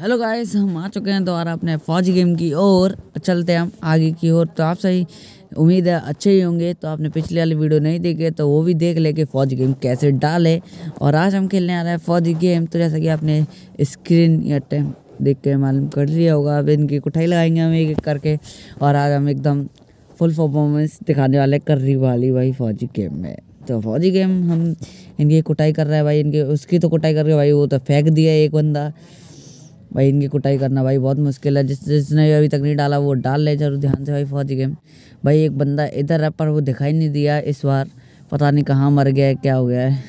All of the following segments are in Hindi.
हेलो गाइस हम आ चुके हैं दोबारा अपने फौजी गेम की ओर चलते हैं हम आगे की ओर तो आप सही उम्मीद है अच्छे ही होंगे तो आपने पिछले वाली वीडियो नहीं देखे तो वो भी देख ले कि फौज गेम कैसे डाले और आज हम खेलने आ रहे हैं फौज गेम तो जैसा कि आपने स्क्रीन या टाइम देख के मालूम कर लिया होगा अब इनकी कुठाई लगाएंगे हम एक एक करके और आज हम एकदम फुल परफॉर्मेंस दिखाने वाले कर रही वाली भाई फौजी गेम में तो फौजी गेम हम इनकी कुटाई कर रहे हैं भाई इनके उसकी तो कुटाई करके भाई वो तो फेंक दिया एक बंदा भाई इनकी कुटाई करना भाई बहुत मुश्किल है जिस जिसने अभी तक नहीं डाला वो डाल ले जरूर ध्यान से भाई फौजी गेम भाई एक बंदा इधर है पर वो दिखाई नहीं दिया इस बार पता नहीं कहाँ मर गया है क्या हो गया है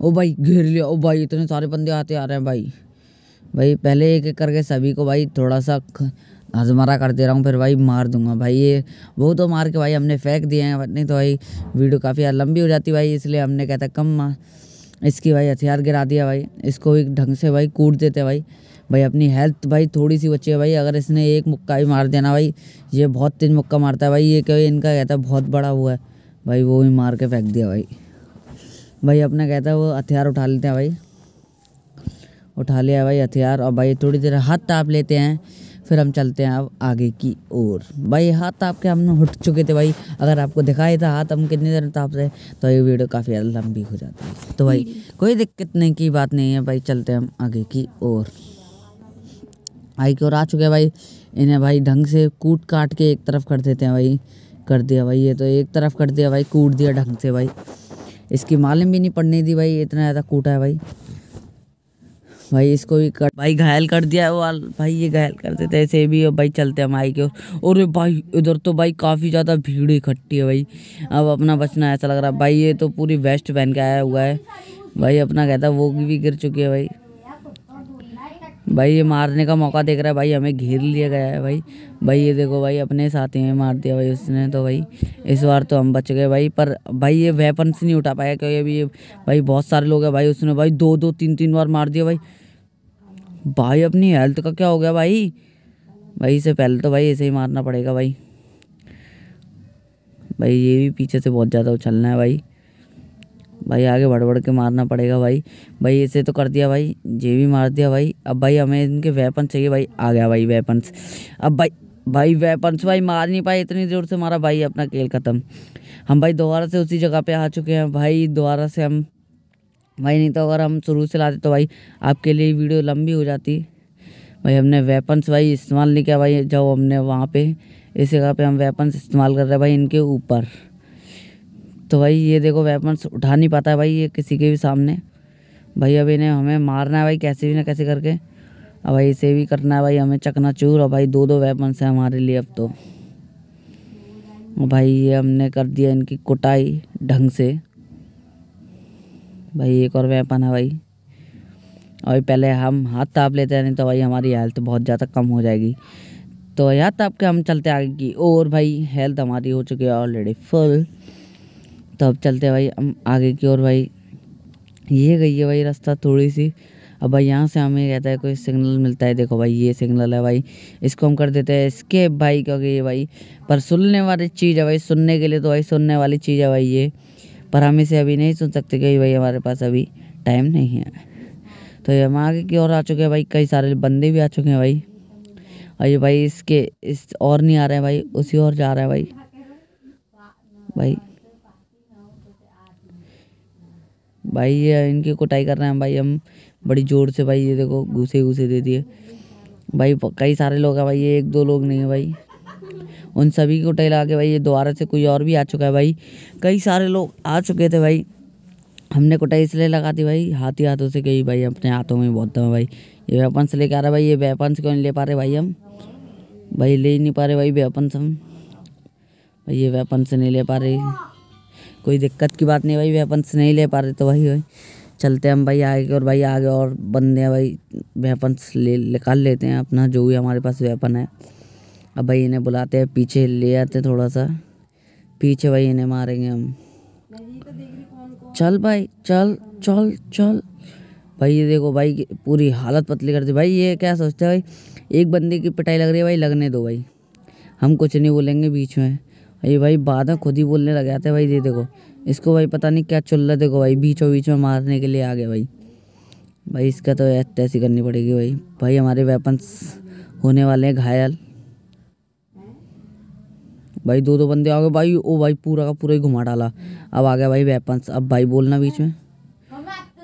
ओ भाई घेर लिया ओ भाई इतने सारे बंदे आते आ रहे हैं भाई भाई पहले एक एक करके सभी को भाई थोड़ा सा हजमारा कर दे रहा हूँ फिर भाई मार दूंगा भाई ये वो तो मार के भाई हमने फेंक दिए हैं नहीं तो भाई वीडियो काफ़ी लंबी हो जाती भाई इसलिए हमने कहता कम मार इसकी भाई हथियार गिरा दिया भाई इसको एक ढंग से भाई कूट देते भाई भाई अपनी हेल्थ भाई थोड़ी सी बची है भाई अगर इसने एक मुक्का भी मार दिया ना भाई ये बहुत तेज मुक्का मारता है भाई ये क्या इनका कहता है बहुत बड़ा हुआ है भाई वो भी मार के फेंक दिया भाई भाई अपना कहता है वो हथियार उठा लेते हैं भाई उठा लिया भाई हथियार और भाई थोड़ी देर हाथ ताप लेते हैं फिर हम चलते हैं अब आगे की ओर भाई हाथ आपके हम उठ चुके थे भाई अगर आपको दिखाई था हाथ हम कितनी देर ताप रहे तो ये वीडियो काफ़ी ज़्यादा लंबी हो जाती है तो भाई हम्म। कोई दिक्कत नहीं की बात नहीं है भाई चलते हैं हम आगे की ओर आई की ओर आ चुके हैं भाई इन्हें भाई ढंग से कूट काट के एक तरफ कर देते हैं भाई कर दिया भाई ये तो एक तरफ कर दिया भाई कूट दिया ढंग से भाई इसकी मालूम भी नहीं पड़ने दी भाई इतना ज़्यादा कूटा है भाई भाई इसको भी कर भाई घायल कर दिया है वो भाई ये घायल कर देते ऐसे भी और भाई चलते हैं भाई के और भाई इधर तो भाई काफ़ी ज़्यादा भीड़ इकट्ठी है भाई अब अपना बचना ऐसा लग रहा है भाई ये तो पूरी वेस्ट पहन के आया हुआ है भाई अपना कहता है वो भी गिर चुकी है भाई भाई ये मारने का मौका देख रहा है भाई हमें घेर लिया गया है भाई भाई ये देखो भाई अपने साथी में मार दिया भाई उसने तो भाई इस बार तो हम बच गए भाई पर भाई ये वेपन्स नहीं उठा पाया क्योंकि अभी ये भाई बहुत सारे लोग हैं भाई उसने भाई दो दो तीन तीन बार मार दिया भाई भाई अपनी हेल्थ का क्या हो गया भाई भाई इसे पहले तो भाई ऐसे ही मारना पड़ेगा भाई भाई ये भी पीछे से बहुत ज़्यादा उछलना है भाई भाई आगे बढ़ बढ़ के मारना पड़ेगा भाई भाई ऐसे तो कर दिया भाई ये भी मार दिया भाई अब भाई हमें इनके वेपन चाहिए भाई आ गया भाई वेपन्स अब भाई भाई वेपन्स भाई मार नहीं पाए इतनी ज़ोर से मारा भाई अपना खेल ख़त्म हम भाई दोबारा से उसी जगह पे आ चुके हैं भाई दोबारा से हम भाई नहीं तो अगर हम शुरू से लाते तो भाई आपके लिए वीडियो लंबी हो जाती भाई हमने वेपन्स भाई इस्तेमाल नहीं किया भाई जब हमने वहाँ पे इस जगह पे हम वेपन्स इस्तेमाल कर रहे हैं भाई इनके ऊपर तो भाई ये देखो वेपन्स उठा नहीं पाता है भाई ये किसी के भी सामने भाई अभी इन्हें हमें मारना है भाई कैसे भी ना कैसे करके अब भाई इसे भी करना है भाई हमें चकना चूर और भाई दो दो वेपन्स हैं हमारे लिए अब तो भाई ये हमने कर दिया इनकी कुटाई ढंग से भाई एक और वेपन है भाई और पहले हम हाथ ताप लेते हैं नहीं तो भाई हमारी हेल्थ बहुत ज़्यादा कम हो जाएगी तो यहाँ तब के हम चलते आगे की और भाई हेल्थ हमारी हो चुकी है ऑलरेडी फुल तो अब चलते हैं भाई हम आगे की ओर भाई ये गई है भाई रास्ता थोड़ी सी अब भाई यहाँ से हमें कहता है कोई सिग्नल मिलता है देखो भाई ये सिग्नल है भाई इसको हम कर देते हैं इसके भाई क्योंकि ये भाई पर सुनने वाली चीज़ है भाई सुनने के लिए तो भाई सुनने वाली चीज़ है भाई ये पर हम इसे अभी नहीं सुन सकते क्योंकि भाई हमारे पास अभी टाइम नहीं है तो ये हम आगे की ओर आ चुके हैं भाई कई सारे बंदे भी आ चुके हैं भाई और ये भाई इसके इस और नहीं आ रहे हैं भाई उसी और जा रहे हैं भाई भाई भाई ये इनकी कुटाई कर रहे हैं भाई हम बड़ी जोर से भाई ये देखो घुसे घुसे दे दिए भाई कई सारे लोग हैं भाई ये एक दो लोग नहीं है भाई उन सभी को टहला के भाई ये दोबारा से कोई और भी आ चुका है भाई कई सारे लोग आ चुके थे भाई हमने कुटाई इसलिए लगा दी भाई हाथी हाथों से गई भाई अपने हाथों में बहुत दम है भाई ये वेपन से लेके आ रहे भाई ये वेपन क्यों नहीं ले पा रहे भाई हम भाई ले ही नहीं पा रहे भाई वेपन हम भाई ये वेपन से नहीं ले पा रहे कोई दिक्कत की बात नहीं भाई वेपन से नहीं ले पा रहे तो वही वही चलते हम भाई आगे और भाई आगे और बंदे हैं भाई वेपन ले निकाल लेते हैं अपना जो भी हमारे पास वेपन है अब भाई इन्हें बुलाते हैं पीछे ले आते थोड़ा सा पीछे भाई इन्हें मारेंगे हम चल भाई चल चल चल भाई ये देखो भाई पूरी हालत पतली कर दी भाई ये क्या सोचते हैं भाई एक बंदे की पिटाई लग रही है भाई लगने दो भाई हम कुछ नहीं बोलेंगे बीच में ये भाई में खुद ही बोलने लग थे भाई ये देखो इसको भाई पता नहीं क्या चुल्ला देखो भाई बीचों बीच में मारने के लिए आ गए भाई भाई इसका तो ऐसी करनी पड़ेगी भाई भाई हमारे वेपन्स होने वाले हैं घायल भाई दो दो बंदे आ गए भाई ओ भाई पूरा का पूरा ही घुमा डाला अब आ गया भाई वेपन्स अब भाई बोलना बीच में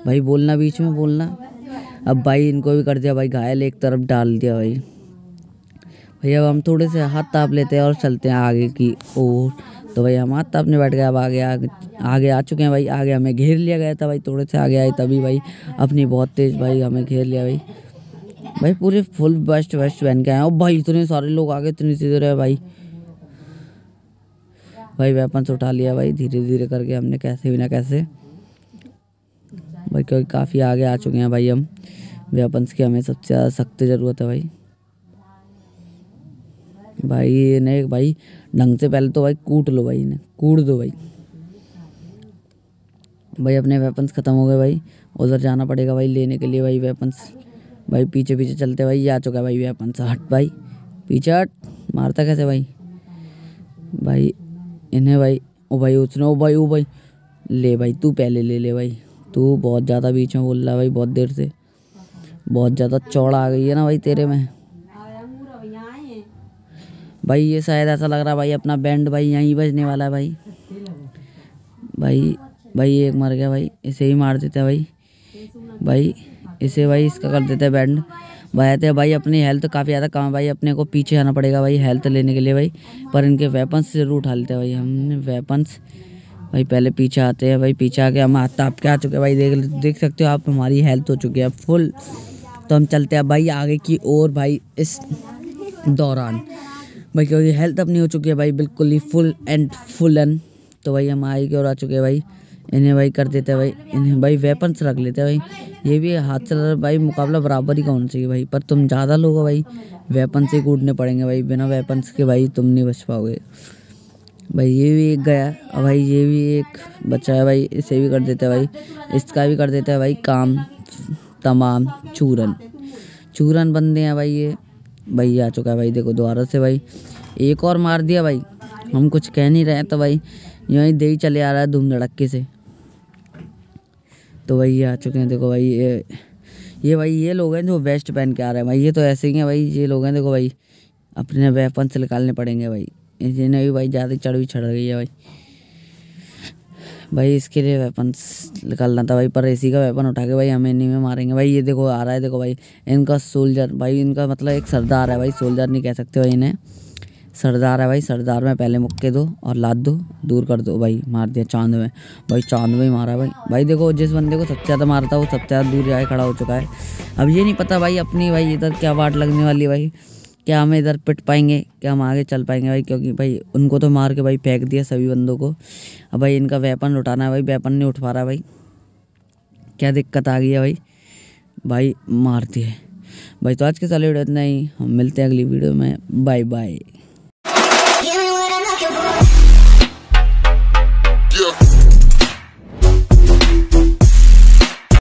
भाई बोलना बीच में बोलना अब भाई इनको भी कर दिया भाई घायल एक तरफ डाल दिया भाई भैया अब हम थोड़े से हाथ ताप लेते हैं और चलते हैं आगे की ओर तो भाई हम हाथ तापने बैठ गए अब आगे आगे आगे आ चुके हैं भाई आगे हमें घेर लिया गया था भाई थोड़े से आगे आए तभी भाई अपनी बहुत तेज़ भाई हमें घेर लिया भाई भाई पूरे फुल बेस्ट वेस्ट पहन के आए और भाई इतने सारे लोग आगे इतने सीधे रहे भाई भाई वेपन्स उठा लिया भाई धीरे धीरे करके हमने कैसे भी ना कैसे भाई क्योंकि काफ़ी आगे आ चुके हैं भाई हम वेपन्स की हमें सबसे ज़्यादा सख्त ज़रूरत है भाई भाई ये ने भाई ढंग से पहले तो भाई कूट लो भाई ने कूट दो भाई भाई अपने वेपन्स ख़त्म हो गए भाई उधर जाना पड़ेगा भाई लेने के लिए भाई वेपन्स भाई पीछे पीछे चलते भाई ये आ चुका है भाई वेपन्स हट भाई पीछे हट मारता कैसे भाई भाई इन्हें भाई ओ भाई उसने ओ भाई ओ भाई ले भाई तू पहले ले ले भाई तू बहुत ज़्यादा बीच में बोल रहा है भाई बहुत देर से बहुत ज़्यादा चौड़ा आ गई है ना भाई तेरे में भाई ये शायद ऐसा लग रहा है भाई अपना बैंड भाई यहीं बजने वाला है भाई भाई भाई एक मर गया भाई इसे ही मार देते हैं भाई भाई इसे भाई इसका कर देते हैं बैंड भाई थे भाई अपनी हेल्थ काफ़ी ज़्यादा कम है भाई अपने को पीछे आना पड़ेगा भाई हेल्थ लेने के लिए भाई पर इनके वेपन्स जरूर उठा लेते हैं भाई हमने वेपन्स भाई पहले पीछे आते हैं भाई पीछे आके हम आते ताप के आ चुके हैं भाई देख देख सकते हो आप हमारी हेल्थ हो चुकी है फुल तो हम चलते हैं भाई आगे की ओर भाई इस दौरान भाई क्योंकि हेल्थ अपनी हो चुकी है भाई बिल्कुल ही फुल एंड फुल एन तो भाई हम आई के और आ चुके हैं भाई इन्हें भाई कर देते हैं भाई इन्हें भाई वेपन्स रख लेते हैं भाई ये भी हाथ चल भाई मुकाबला बराबर ही का होना चाहिए भाई पर तुम ज़्यादा लोग हो भाई वेपन से कूदने पड़ेंगे भाई बिना वेपन्स के भाई तुम नहीं बच पाओगे भाई ये भी एक गया और भाई ये भी एक बच्चा है भाई इसे भी कर देते हैं भाई इसका भी कर देते हैं भाई काम तमाम चूरन चूरन बंदे हैं भाई ये भाई आ चुका है भाई देखो दोबारा से भाई एक और मार दिया भाई हम कुछ कह नहीं रहे तो भाई यहीं दे ही चले आ रहा है धूम धड़के से तो भाई आ चुके हैं देखो भाई ये ये भाई ये लोग हैं जो वेस्ट पहन के आ रहे हैं भाई ये तो ऐसे ही हैं भाई ये लोग हैं देखो भाई अपने वेपन से निकालने पड़ेंगे भाई इन्हें भी भाई ज़्यादा चढ़ भी चढ़ गई है भाई भाई इसके लिए वेपन निकालना था भाई पर इसी का वेपन उठा के भाई हम इन्हीं में मारेंगे भाई ये देखो आ रहा है देखो भाई इनका सोल्जर भाई इनका मतलब एक सरदार है भाई सोल्जर नहीं कह सकते भाई इन्हें सरदार है भाई सरदार में पहले मुक्के दो और लाद दो दूर कर दो भाई मार दिया चांद में भाई चांद में ही मारा भाई भाई देखो जिस बंदे को सबसे ज़्यादा मारता है वो सबसे ज़्यादा दूर जाए खड़ा हो चुका है अब ये नहीं पता भाई अपनी भाई इधर क्या वाट लगने वाली भाई क्या हम इधर पिट पाएंगे क्या हम आगे चल पाएंगे भाई क्योंकि भाई उनको तो मार के भाई फेंक दिया सभी बंदों को अब भाई इनका वेपन उठाना है भाई वेपन नहीं उठ पा रहा भाई क्या दिक्कत आ गई है भाई भाई मारती है भाई तो आज के साले वीडियो इतना ही हम मिलते हैं अगली वीडियो में बाय बाय